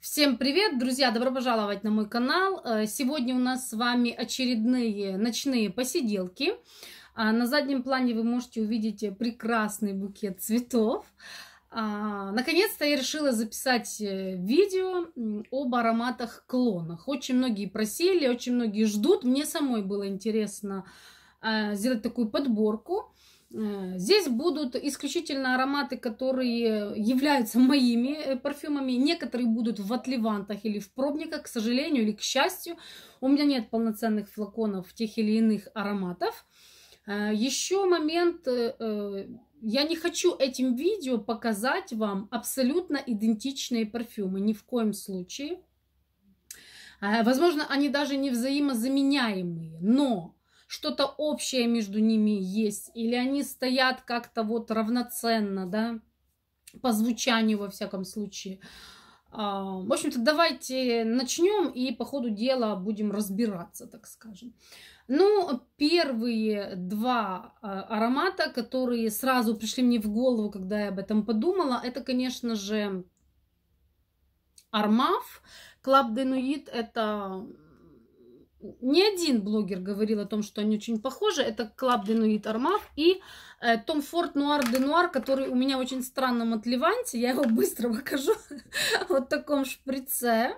Всем привет, друзья! Добро пожаловать на мой канал. Э, сегодня у нас с вами очередные ночные посиделки. А, на заднем плане вы можете увидеть прекрасный букет цветов. А, наконец-то я решила записать э, видео об ароматах клонах. Очень многие просили, очень многие ждут. Мне самой было интересно э, сделать такую подборку. Э, здесь будут исключительно ароматы, которые являются моими э, парфюмами. Некоторые будут в отливантах или в пробниках, к сожалению или к счастью. У меня нет полноценных флаконов тех или иных ароматов. Э, еще момент, я не хочу этим видео показать вам абсолютно идентичные парфюмы, ни в коем случае. Возможно, они даже не взаимозаменяемые, но что-то общее между ними есть, или они стоят как-то вот равноценно, да, по звучанию во всяком случае. А, в общем-то, давайте начнем и по ходу дела будем разбираться, так скажем. Ну, первые два а, аромата, которые сразу пришли мне в голову, когда я об этом подумала, это, конечно же, Армав. Клаб Денуид – это не один блогер говорил о том, что они очень похожи. Это Клаб де Нуит Армав и э, Том Форд Нуар де Нуар, который у меня в очень странном отливанте. Я его быстро покажу. вот в таком шприце.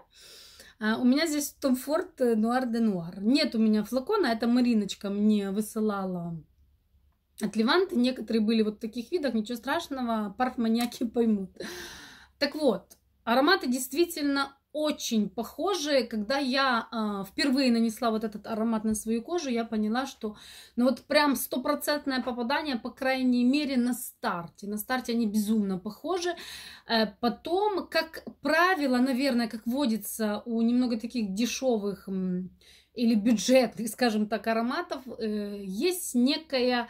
Э, у меня здесь Том Форд э, Нуар де Нуар. Нет у меня флакона. Это Мариночка мне высылала от Леванта. Некоторые были вот в таких видах. Ничего страшного. Парфманьяки поймут. Так вот, ароматы действительно очень похожи, Когда я э, впервые нанесла вот этот аромат на свою кожу, я поняла, что ну вот прям стопроцентное попадание, по крайней мере, на старте. На старте они безумно похожи. Э, потом, как правило, наверное, как водится у немного таких дешевых э, или бюджетных, скажем так, ароматов, э, есть некая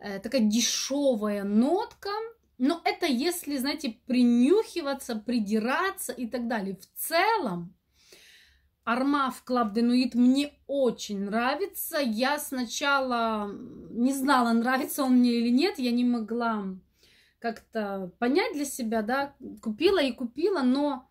э, такая дешевая нотка, но это если, знаете, принюхиваться, придираться и так далее. В целом, Армав Клаб Денуит мне очень нравится. Я сначала не знала, нравится он мне или нет. Я не могла как-то понять для себя, да, купила и купила, но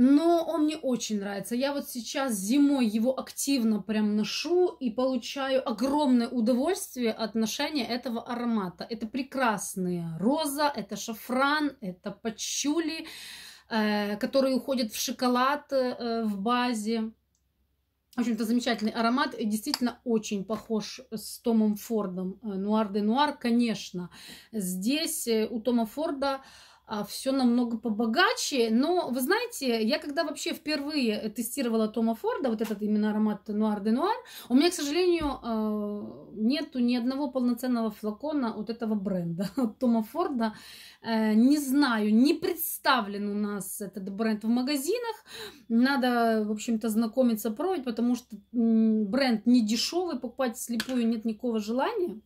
но он мне очень нравится. Я вот сейчас зимой его активно прям ношу и получаю огромное удовольствие от ношения этого аромата. Это прекрасная роза, это шафран, это пачули, э, которые уходят в шоколад э, в базе. В общем-то, замечательный аромат. Действительно, очень похож с Томом Фордом. Э, нуар де Нуар, конечно. Здесь э, у Тома Форда а, все намного побогаче. Но, вы знаете, я когда вообще впервые тестировала Тома Форда, вот этот именно аромат Нуар де Нуар, у меня, к сожалению, а, нету ни одного полноценного флакона вот этого бренда, Тома Форда. Э, не знаю, не представлен у нас этот бренд в магазинах. Надо, в общем-то, знакомиться, пробовать, потому что бренд не дешевый, покупать слепую нет никакого желания.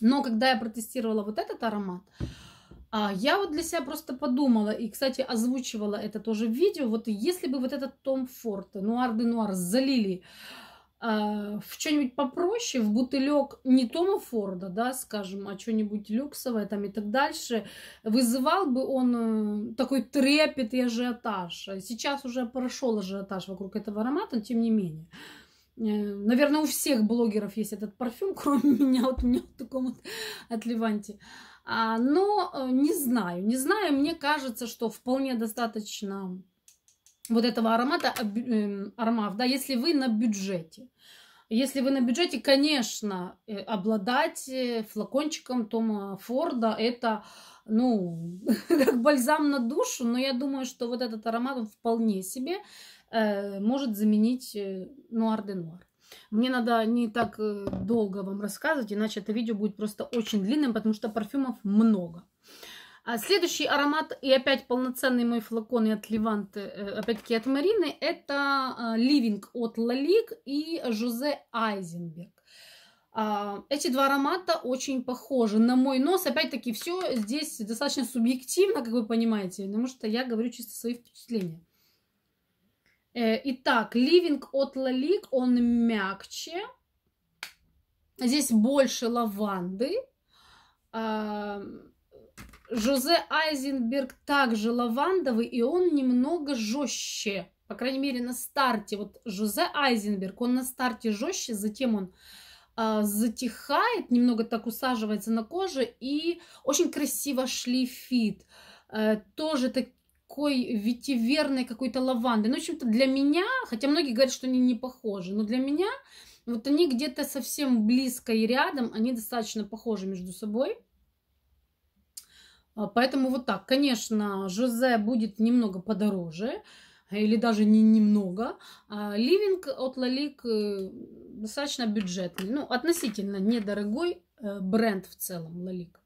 Но когда я протестировала вот этот аромат, а Я вот для себя просто подумала, и, кстати, озвучивала это тоже в видео, вот если бы вот этот Том Форд, Нуар де Нуар, залили э, в что-нибудь попроще, в бутылек не Тома Форда, да, скажем, а что-нибудь люксовое там и так дальше, вызывал бы он э, такой трепет и ажиотаж. Сейчас уже прошел ажиотаж вокруг этого аромата, но тем не менее. Э, наверное, у всех блогеров есть этот парфюм, кроме меня, вот у меня вот таком вот от От а, но э, не знаю, не знаю, мне кажется, что вполне достаточно вот этого аромата, эм, аромат, да, если вы на бюджете. Если вы на бюджете, конечно, э, обладать э, флакончиком Тома Форда это, ну, как бальзам на душу, но я думаю, что вот этот аромат вполне себе может заменить нуар-де-нуар. Мне надо не так э, долго вам рассказывать, иначе это видео будет просто очень длинным, потому что парфюмов много. А следующий аромат, и опять полноценный мой флакон и от Леванты, э, опять-таки от Марины, это а, Living от Лалик и Жозе Айзенберг. Эти два аромата очень похожи на мой нос. Опять-таки, все здесь достаточно субъективно, как вы понимаете, потому что я говорю чисто свои впечатления. Э, итак, ливинг от Лалик, он мягче. Здесь больше лаванды. А, Жозе Айзенберг также лавандовый, и он немного жестче. По крайней мере, на старте. Вот Жозе Айзенберг, он на старте жестче, затем он а, затихает, немного так усаживается на коже, и очень красиво шлифит. Э, тоже так, такой ветиверной какой-то лаванды. Ну, в общем-то, для меня, хотя многие говорят, что они не похожи, но для меня вот они где-то совсем близко и рядом, они достаточно похожи между собой. А, поэтому вот так, конечно, Жозе будет немного подороже, э, или даже не немного. А, ливинг от Лалик э, достаточно бюджетный, ну, относительно недорогой э, бренд в целом Лалик.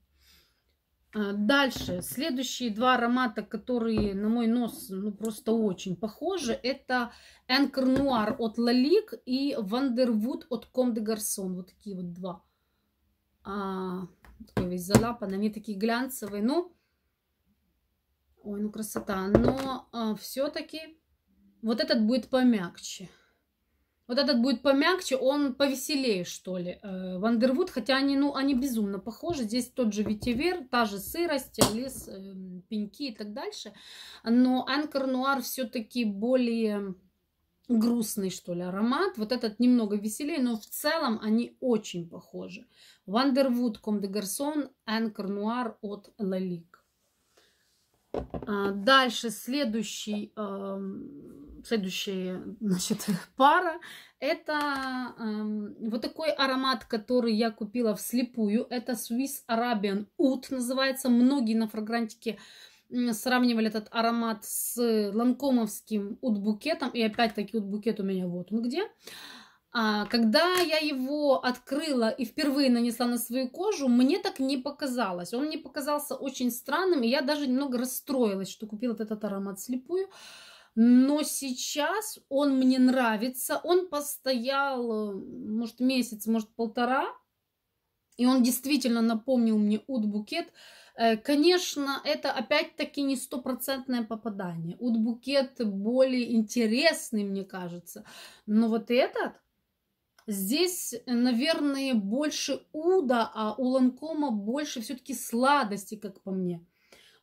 А, дальше, следующие два аромата, которые на мой нос ну, просто очень похожи, это Энкер Нуар от Лалик и Вандервуд от Ком де Гарсон. Вот такие вот два. А, такой весь залапан, они такие глянцевые, но... Ну, ой, ну красота, но а, все-таки вот этот будет помягче. Вот этот будет помягче, он повеселее, что ли. Э, Вандервуд, хотя они, ну, они безумно похожи. Здесь тот же ветивер, та же сырость, лес, э, пеньки и так дальше. Но Анкор Нуар все-таки более грустный, что ли, аромат. Вот этот немного веселее, но в целом они очень похожи. Вандервуд, Ком де Гарсон, Анкор Нуар от Лалик. А дальше следующий эм, следующая значит, пара это э, вот такой аромат, который я купила вслепую. Это Swiss Arabian Oud называется. Многие на фрагрантике сравнивали этот аромат с ланкомовским Oud-букетом. И опять-таки Oud-букет у меня вот он где. А, когда я его открыла и впервые нанесла на свою кожу, мне так не показалось. Он мне показался очень странным, и я даже немного расстроилась, что купила этот аромат слепую но сейчас он мне нравится. Он постоял, может, месяц, может, полтора, и он действительно напомнил мне Ут-букет. Э, конечно, это опять-таки не стопроцентное попадание. Ут-букет более интересный, мне кажется. Но вот этот, здесь, наверное, больше уда, а у Ланкома больше все-таки сладости, как по мне.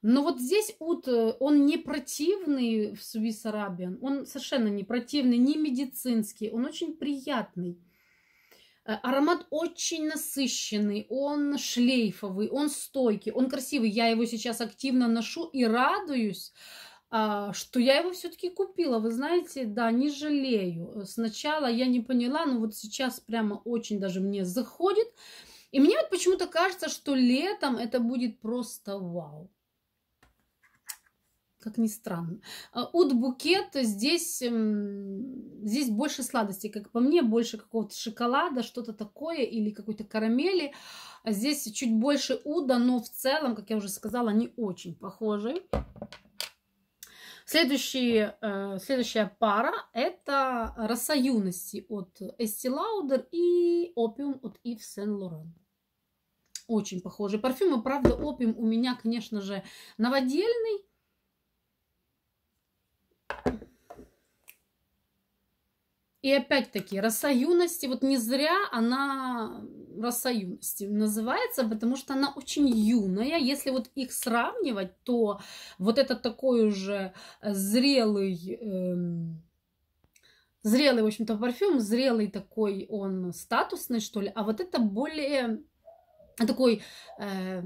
Но вот здесь ут, э, он не противный в Swiss Arabian, он совершенно не противный, не медицинский, он очень приятный. Э, аромат очень насыщенный, он шлейфовый, он стойкий, он красивый. Я его сейчас активно ношу и радуюсь, а, что я его все-таки купила. Вы знаете, да, не жалею. Сначала я не поняла, но вот сейчас прямо очень даже мне заходит. И мне вот почему-то кажется, что летом это будет просто вау как ни странно. А, от букета здесь, эм, здесь больше сладостей, как по мне, больше какого-то шоколада, что-то такое, или какой-то карамели. А здесь чуть больше уда, но в целом, как я уже сказала, они очень похожи. Следующие, э, следующая пара – это «Роса юности» от Estee Lauder и «Опиум» от Yves Saint Laurent очень похожие парфюмы. Правда, опиум у меня, конечно же, новодельный. И опять-таки, роса юности, вот не зря она роса юности называется, потому что она очень юная. Если вот их сравнивать, то вот этот такой уже э, зрелый... Эм, зрелый, в общем-то, парфюм, зрелый такой он статусный, что ли, а вот это более такой э,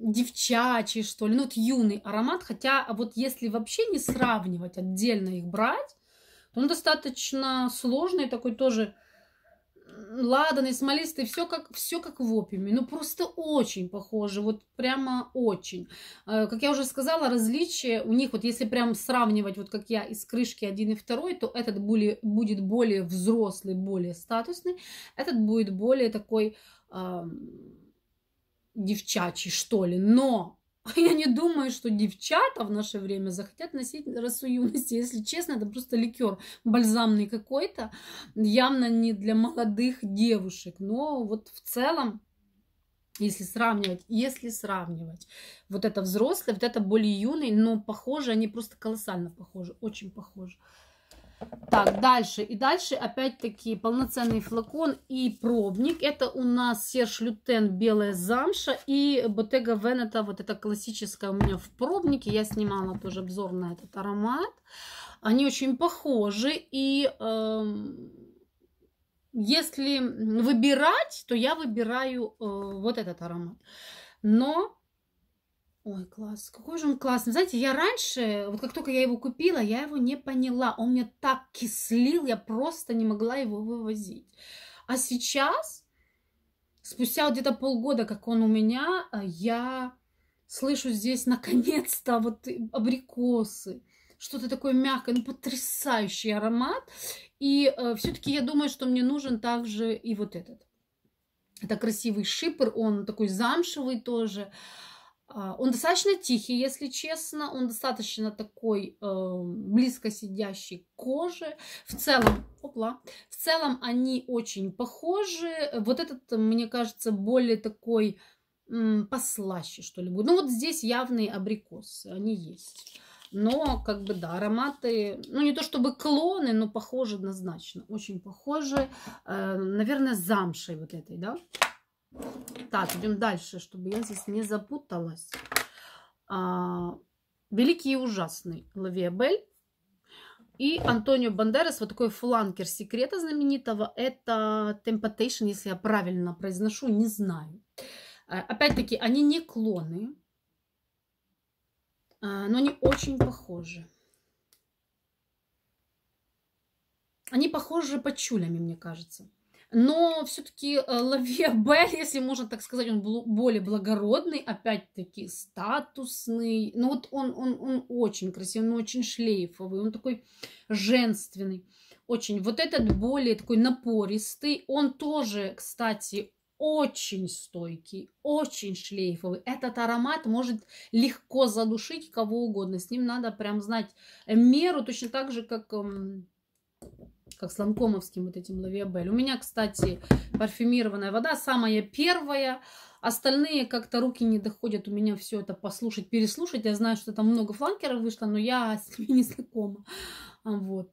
девчачий, что ли, ну вот юный аромат, хотя вот если вообще не сравнивать, отдельно их брать, он достаточно сложный, такой тоже ладанный, смолистый, все как, все как в опиуме. Ну, просто очень похоже, вот прямо очень. Э, как я уже сказала, различия у них, вот если прям сравнивать, вот как я, из крышки один и второй, то этот более, будет более взрослый, более статусный, этот будет более такой э, девчачий, что ли. Но Я не думаю, что девчата в наше время захотят носить росу юности. Если честно, это просто ликер бальзамный какой-то. Явно не для молодых девушек. Но вот в целом, если сравнивать, если сравнивать, вот это взрослый, вот это более юный, но похоже, они просто колоссально похожи, очень похожи. Так, дальше. И дальше опять-таки полноценный флакон и пробник. Это у нас Серж Лютен Белая Замша и Ботега Венета. Вот это классическая у меня в пробнике. Я снимала тоже обзор на этот аромат. Они очень похожи. И э, если выбирать, то я выбираю э, вот этот аромат. Но Ой, класс. Какой же он классный. Знаете, я раньше, вот как только я его купила, я его не поняла. Он мне так кислил, я просто не могла его вывозить. А сейчас, спустя где-то полгода, как он у меня, э, я слышу здесь наконец-то вот абрикосы. Что-то такое мягкое, ну потрясающий аромат. И э, все-таки я думаю, что мне нужен также и вот этот. Это красивый шипр, он такой замшевый тоже. А, он достаточно тихий, если честно. Он достаточно такой э, близко сидящий к коже. В целом, опла, в целом они очень похожи. Вот этот, мне кажется, более такой э, послаще, что ли, Ну вот здесь явные абрикосы, они есть. Но, как бы, да, ароматы, ну, не то чтобы клоны, но похожи однозначно. Очень похожи, э, наверное, замшей вот этой, да. Так, идем дальше, чтобы я здесь не запуталась. А, Великий и ужасный Лавиабель. И Антонио Бандерас, вот такой фланкер секрета знаменитого, это Temptation, если я правильно произношу, не знаю. Э, опять-таки, они не клоны, э, но они очень похожи. Они похожи по чулями, мне кажется но все-таки э, Лавия Бель, если можно так сказать, он был более благородный, опять-таки статусный. Ну вот он, он, он очень красивый, он очень шлейфовый, он такой женственный. Очень. Вот этот более такой напористый, он тоже, кстати, очень стойкий, очень шлейфовый. Этот аромат может легко задушить кого угодно. С ним надо прям знать меру, точно так же, как эм, как с ланкомовским вот этим лавиабель. У меня, кстати, парфюмированная вода, самая первая. Остальные как-то руки не доходят у меня все это послушать, переслушать. Я знаю, что там много фланкеров вышло, но я с ними не знакома. А, вот.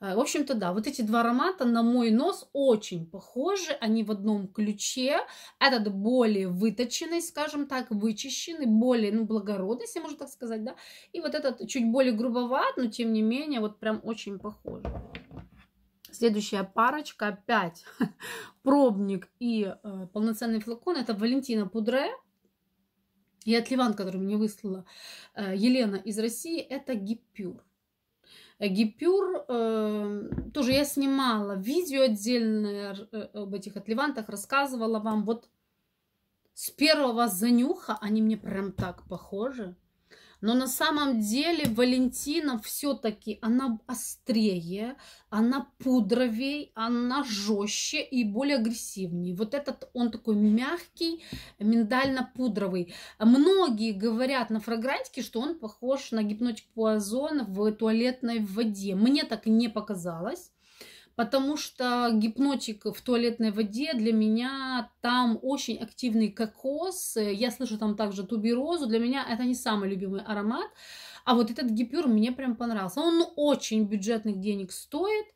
А, в общем-то, да, вот эти два аромата на мой нос очень похожи, они в одном ключе. Этот более выточенный, скажем так, вычищенный, более, ну, благородный, если можно так сказать, да. И вот этот чуть более грубоват, но тем не менее, вот прям очень похож. Следующая парочка, опять пробник и э, полноценный флакон. Это Валентина Пудре и отливан, который мне выслала э, Елена из России. Это гипюр. Э, гипюр, э, тоже я снимала видео отдельное э, об этих отливантах, рассказывала вам. Вот с первого занюха они мне прям так похожи. Но на самом деле Валентина все-таки, она острее, она пудровей, она жестче и более агрессивнее. Вот этот он такой мягкий, миндально-пудровый. Многие говорят на фрагрантике, что он похож на гипнотик Пуазон в туалетной воде. Мне так не показалось потому что гипнотик в туалетной воде для меня там очень активный кокос, э, я слышу там также туберозу, для меня это не самый любимый аромат, а вот этот гипюр мне прям понравился, он ну, очень бюджетных денег стоит,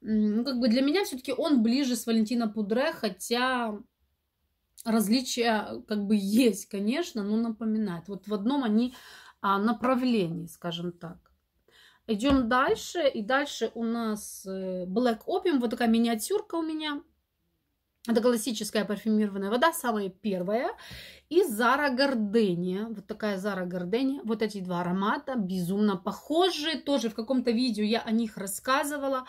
ну, как бы для меня все-таки он ближе с Валентина Пудре, хотя различия как бы есть, конечно, но напоминает. Вот в одном они а, направлении, скажем так. Идем дальше. И дальше у нас э, Black Opium. Вот такая миниатюрка у меня. Это классическая парфюмированная вода, самая первая. И Зара Гордения. Вот такая Зара Гордения. Вот эти два аромата безумно похожи. Тоже в каком-то видео я о них рассказывала.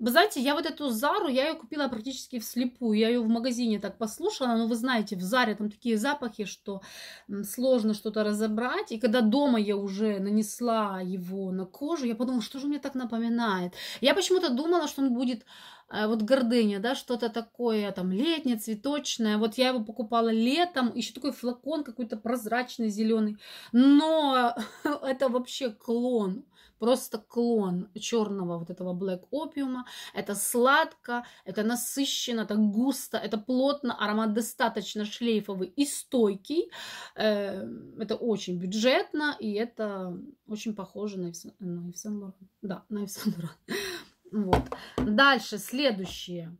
Вы знаете, я вот эту Зару, я ее купила практически вслепую. Я ее в магазине так послушала, но вы знаете, в Заре там такие запахи, что сложно что-то разобрать. И когда дома я уже нанесла его на кожу, я подумала, что же мне так напоминает. Я почему-то думала, что он будет э, вот гордыня, да, что-то такое там летнее, цветочное. Вот я его покупала летом, еще такой флакон какой-то прозрачный, зеленый. Но это вообще клон просто клон черного вот этого black опиума. Это сладко, это насыщенно, это густо, это плотно, аромат достаточно шлейфовый и стойкий. Эм, это очень бюджетно, и это очень похоже на Yves Saint Laurent. Да, на Yves Saint Вот. Дальше, следующее.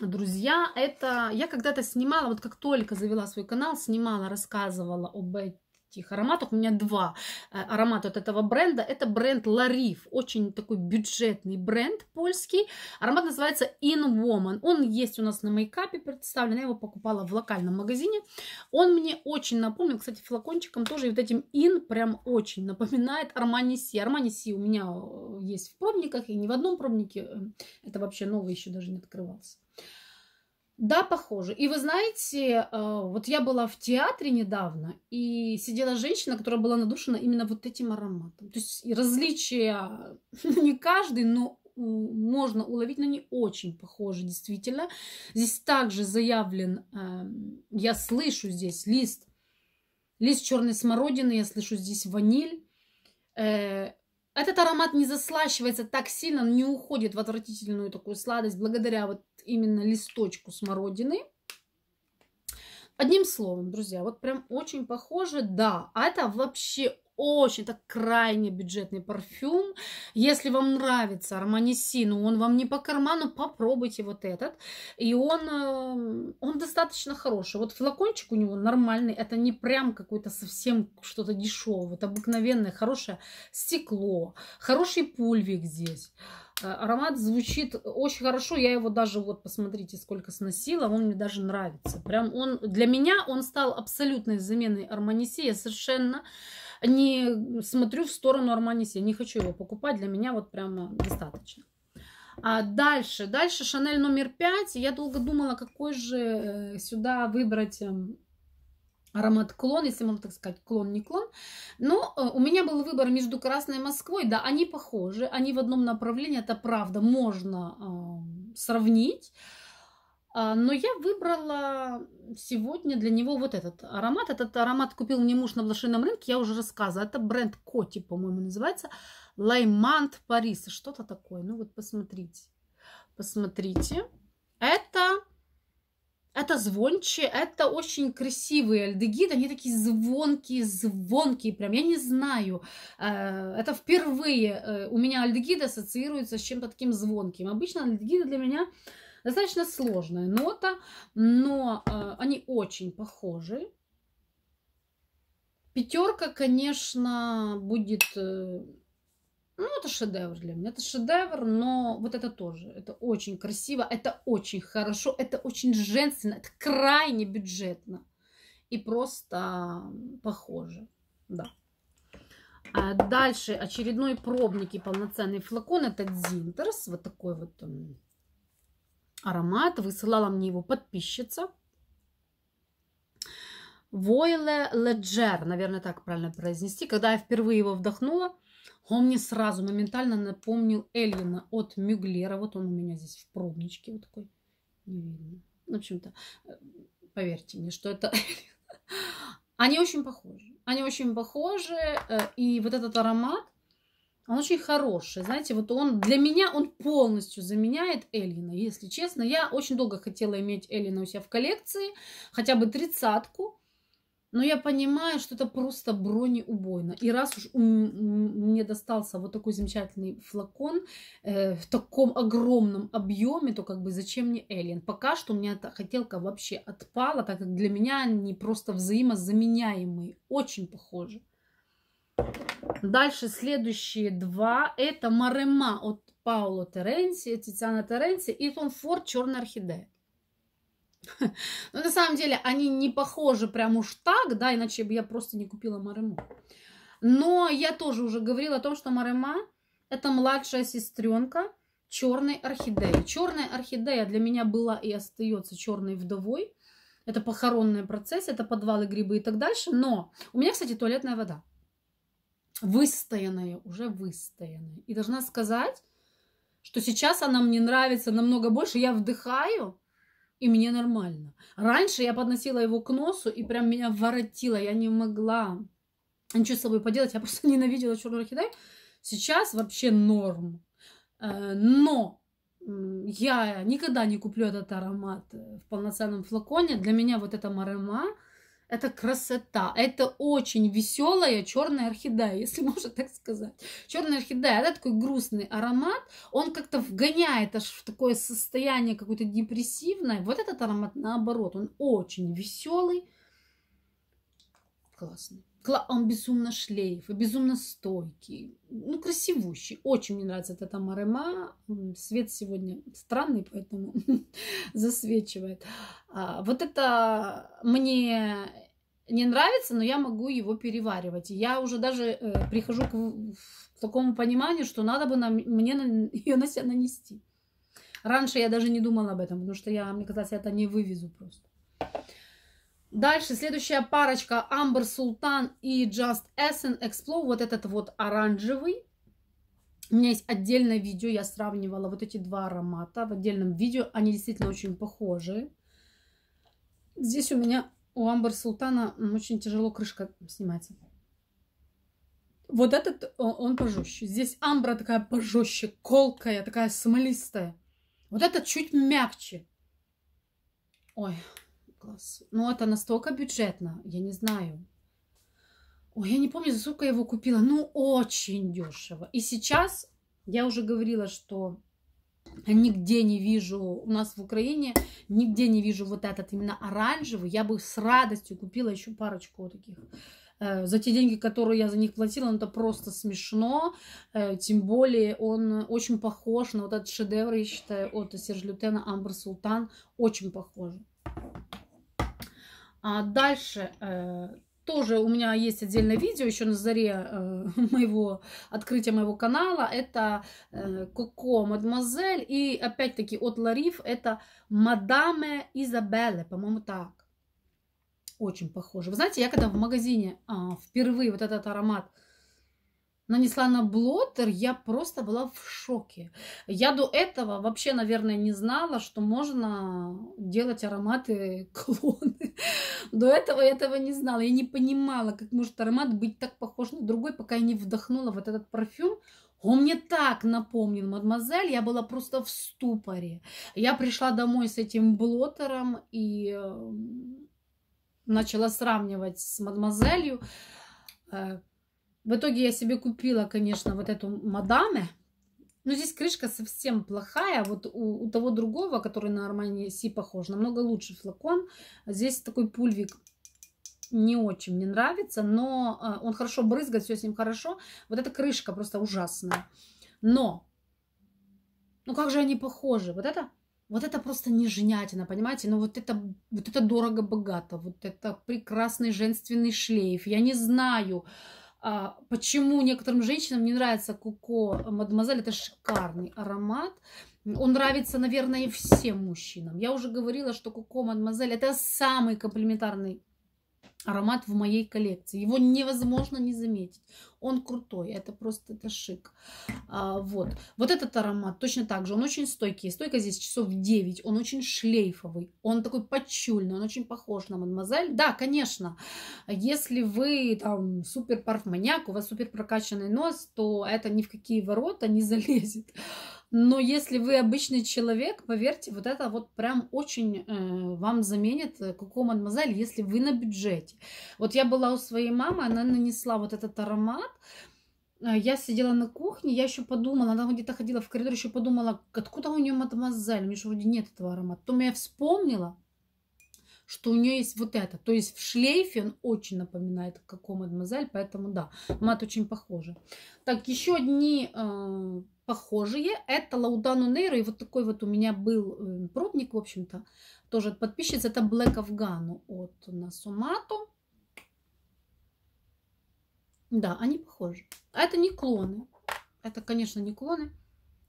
Друзья, это я когда-то снимала, вот как только завела свой канал, снимала, рассказывала об этом таких ароматов. У меня два э, аромата от этого бренда. Это бренд Лариф, очень такой бюджетный бренд польский. Аромат называется In Woman. Он есть у нас на мейкапе представлен. Я его покупала в локальном магазине. Он мне очень напомнил, кстати, флакончиком тоже и вот этим In прям очень напоминает Armani Си. Armani Си у меня э, есть в пробниках и не в одном пробнике. Э, это вообще новый еще даже не открывался. Да, похоже. И вы знаете, э, вот я была в театре недавно, и сидела женщина, которая была надушена именно вот этим ароматом. То есть различия не каждый, но можно уловить, но не очень похожи, действительно. Здесь также заявлен, эм, я слышу здесь лист, лист черной смородины, я слышу здесь ваниль. Э, этот аромат не заслащивается так сильно, он не уходит в отвратительную такую сладость, благодаря вот именно листочку смородины. Одним словом, друзья, вот прям очень похоже, да, а это вообще очень это крайне бюджетный парфюм. Если вам нравится Арманиси, но он вам не по карману, попробуйте вот этот. И он, э, он достаточно хороший. Вот флакончик у него нормальный. Это не прям какой-то совсем что-то дешевое. Это обыкновенное хорошее стекло. Хороший пульвик здесь. Э, аромат звучит очень хорошо. Я его даже, вот посмотрите, сколько сносила. Он мне даже нравится. Прям он, для меня он стал абсолютной заменой Арманиси. Я совершенно не смотрю в сторону Армани, Арманиси, не хочу его покупать, для меня вот прямо достаточно. А дальше, дальше Шанель номер 5. Я долго думала, какой же э, сюда выбрать эм, аромат клон, если можно так сказать, клон не клон. Но э, у меня был выбор между Красной Москвой. Да, они похожи, они в одном направлении, это правда, можно эм, сравнить. А, но я выбрала сегодня для него вот этот аромат. Этот аромат купил мне муж на блошином рынке, я уже рассказывала. Это бренд Коти, по-моему, называется. Лаймант Парис, что-то такое. Ну вот посмотрите. Посмотрите. Это, это звонче, это очень красивые альдегиды. Они такие звонкие, звонкие прям. Я не знаю. Э, это впервые э, у меня альдегиды ассоциируются с чем-то таким звонким. Обычно альдегиды для меня Достаточно сложная нота, но э, они очень похожи. Пятерка, конечно, будет... Э, ну, это шедевр для меня. Это шедевр, но вот это тоже. Это очень красиво, это очень хорошо, это очень женственно, это крайне бюджетно. И просто похоже. Да. А дальше очередной пробник и полноценный флакон. Это Дзинтерс. Вот такой вот он эм, аромат, высылала мне его подписчица. Войле Леджер, наверное, так правильно произнести. Когда я впервые его вдохнула, он мне сразу моментально напомнил Эльина от Мюглера. Вот он у меня здесь в пробничке вот такой. Не видно. В общем-то, э, поверьте мне, что это... Они очень похожи. Они очень похожи. Э, и вот этот аромат, он очень хороший, знаете, вот он для меня, он полностью заменяет Эллина, если честно. Я очень долго хотела иметь Эллина у себя в коллекции, хотя бы тридцатку, но я понимаю, что это просто бронеубойно. И раз уж мне достался вот такой замечательный флакон э, в таком огромном объеме, то как бы зачем мне Эллин? Пока что у меня эта хотелка вообще отпала, так как для меня они просто взаимозаменяемые, очень похожи. Дальше следующие два. Это Марема от Пауло Теренси, Тициана Теренси и Том Форд Черная орхидея. Но ну, на самом деле они не похожи прям уж так, да, иначе бы я просто не купила Марему. Но я тоже уже говорила о том, что Марема это младшая сестренка черной орхидеи. Черная орхидея для меня была и остается черной вдовой. Это похоронный процесс, это подвалы, грибы и так дальше. Но у меня, кстати, туалетная вода выстоянная, уже выстоянная. И должна сказать, что сейчас она мне нравится намного больше, я вдыхаю, и мне нормально. Раньше я подносила его к носу, и прям меня воротило, я не могла ничего с собой поделать, я просто ненавидела черный орхидей. Сейчас вообще норм. Э, но я никогда не куплю этот аромат в полноценном флаконе. Для меня вот эта марема, это красота. Это очень веселая черная орхидея, если можно так сказать. Черная орхидея, да, такой грустный аромат. Он как-то вгоняет аж в такое состояние какое-то депрессивное. Вот этот аромат наоборот, он очень веселый. Классный он безумно шлейф, безумно стойкий, ну, красивущий. Очень мне нравится этот амарема. Свет сегодня странный, поэтому засвечивает. А, вот это мне не нравится, но я могу его переваривать. я уже даже э, прихожу к, к такому пониманию, что надо бы нам, мне на, ее на себя нанести. Раньше я даже не думала об этом, потому что я, мне казалось, я это не вывезу просто. Дальше следующая парочка Амбер Султан и Just Essen Explo. Вот этот вот оранжевый. У меня есть отдельное видео, я сравнивала вот эти два аромата в отдельном видео. Они действительно очень похожи. Здесь у меня у Амбер Султана очень тяжело крышка снимается. Вот этот, он пожестче. Здесь амбра такая пожестче, колкая, такая смолистая. Вот этот чуть мягче. Ой, класс. Но ну, это настолько бюджетно, я не знаю. Ой, я не помню, за сколько я его купила. Ну, очень дешево. И сейчас я уже говорила, что нигде не вижу, у нас в Украине нигде не вижу вот этот именно оранжевый. Я бы с радостью купила еще парочку таких. Э, за те деньги, которые я за них платила, ну, это просто смешно. Э, тем более он очень похож на вот этот шедевр, я считаю, от Серж Лютена «Амбр Султан». Очень похож. А дальше э, тоже у меня есть отдельное видео еще на заре э, моего открытия моего канала. Это э, Коко Мадемуазель и опять-таки от Лариф это Мадаме Изабелле, по-моему, так. Очень похоже. Вы знаете, я когда в магазине а, впервые вот этот аромат нанесла на блотер, я просто была в шоке. Я до этого вообще, наверное, не знала, что можно делать ароматы клоны. До этого я этого не знала. Я не понимала, как может аромат быть так похож на другой, пока я не вдохнула вот этот парфюм. Он мне так напомнил, мадемуазель, я была просто в ступоре. Я пришла домой с этим блотером и эм, начала сравнивать с мадемуазелью э, в итоге я себе купила, конечно, вот эту мадаме. Но ну, здесь крышка совсем плохая. Вот у, у того другого, который на Армани Си похож, намного лучше флакон. Здесь такой пульвик не очень мне нравится, но а, он хорошо брызгает, все с ним хорошо. Вот эта крышка просто ужасная. Но, ну как же они похожи? Вот это, вот это просто нежнятина, понимаете? Но ну вот это, вот это дорого-богато, вот это прекрасный женственный шлейф. Я не знаю, а, почему некоторым женщинам не нравится Куко э, Мадемуазель? Это шикарный аромат. Он нравится, наверное, всем мужчинам. Я уже говорила, что Куко Мадемуазель – это самый комплиментарный аромат в моей коллекции. Его невозможно не заметить. Он крутой, это просто это шик. А, вот. вот этот аромат точно так же, он очень стойкий. Стойка здесь часов 9, он очень шлейфовый, он такой почульный, он очень похож на мадемуазель. Да, конечно, если вы там супер парфманяк, у вас супер прокачанный нос, то это ни в какие ворота не залезет. Но если вы обычный человек, поверьте, вот это вот прям очень э, вам заменит Коко э, Мадемуазель, если вы на бюджете. Вот я была у своей мамы, она нанесла вот этот аромат. Э, я сидела на кухне, я еще подумала, она где-то ходила в коридор, еще подумала, откуда у нее мадемуазель, у нее же вроде нет этого аромата. Потом я вспомнила, что у нее есть вот это. То есть в шлейфе он очень напоминает какому мадемуазель, поэтому да, мат очень похожи. Так, еще одни э, похожие. Это Лаудану Нейра, и вот такой вот у меня был эм, пробник, в общем-то, тоже от подписчиц. Это Black Afghan от Насумату. Да, они похожи. А это не клоны. Это, конечно, не клоны.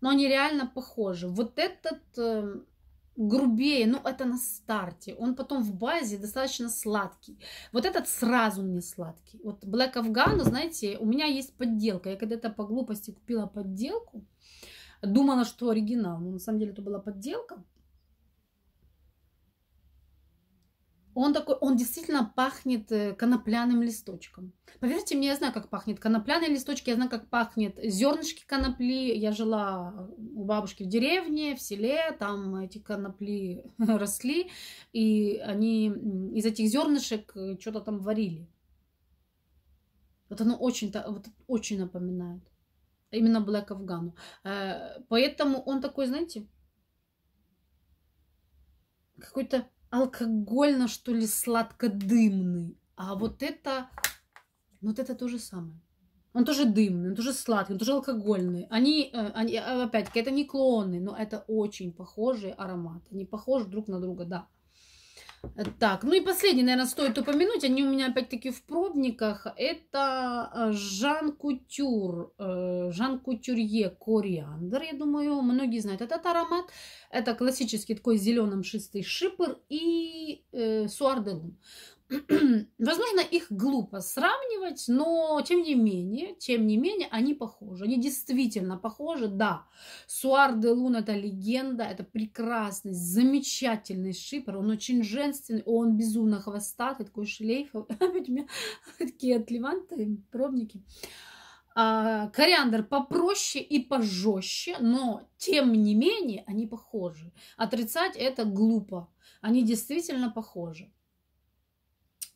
Но они реально похожи. Вот этот эм, грубее, ну это на старте. Он потом в базе достаточно сладкий. Вот этот сразу мне сладкий. Вот Black Afghan, ну, знаете, у меня есть подделка. Я когда-то по глупости купила подделку. Думала, что оригинал, но на самом деле это была подделка. Он такой, он действительно пахнет э, конопляным листочком. Поверьте мне, я знаю, как пахнет конопляные листочки, я знаю, как пахнет зернышки конопли. Я жила у бабушки в деревне, в селе, там эти конопли росли, и они из этих зернышек э, что-то там варили. Вот оно очень, вот очень напоминает. Именно Блэк Афгану. Поэтому он такой, знаете, какой-то алкогольно, что ли, сладкодымный. А вот это, вот это то же самое. Он тоже дымный, он тоже сладкий, он тоже алкогольный. Они, э, они а, опять-таки, это не клоны, но это очень похожие ароматы. Они похожи друг на друга, да. Так, ну и последний, наверное, стоит упомянуть, они у меня опять-таки в пробниках, это э, Жан Кутюр, э, Жан Кутюрье кориандр, я думаю, многие знают этот аромат, это классический такой зеленым шистый шипр и э, суардерум. Возможно, их глупо сравнивать, но тем не менее, тем не менее, они похожи. Они действительно похожи, да. Суар де Лун – это легенда, это прекрасный, замечательный шипр. Он очень женственный, он безумно хвостатый, такой шлейфовый. такие отливанты, пробники. А, кориандр попроще и пожестче, но тем не менее они похожи. Отрицать это глупо. Они действительно похожи.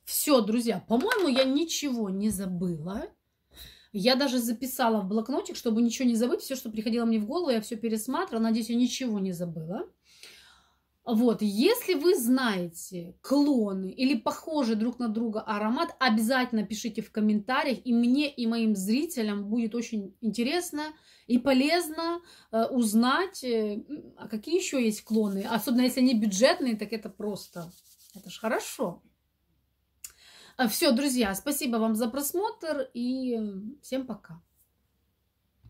Все, друзья, по-моему, я ничего не забыла. Я даже записала в блокнотик, чтобы ничего не забыть. Все, что приходило мне в голову, я все пересматривала. Надеюсь, я ничего не забыла. Вот, если вы знаете клоны или похожие друг на друга аромат, обязательно пишите в комментариях, и мне, и моим зрителям будет очень интересно и полезно э, узнать, э, а какие еще есть клоны. Особенно если они бюджетные, так это просто, это ж хорошо. Все, друзья, спасибо вам за просмотр и всем пока.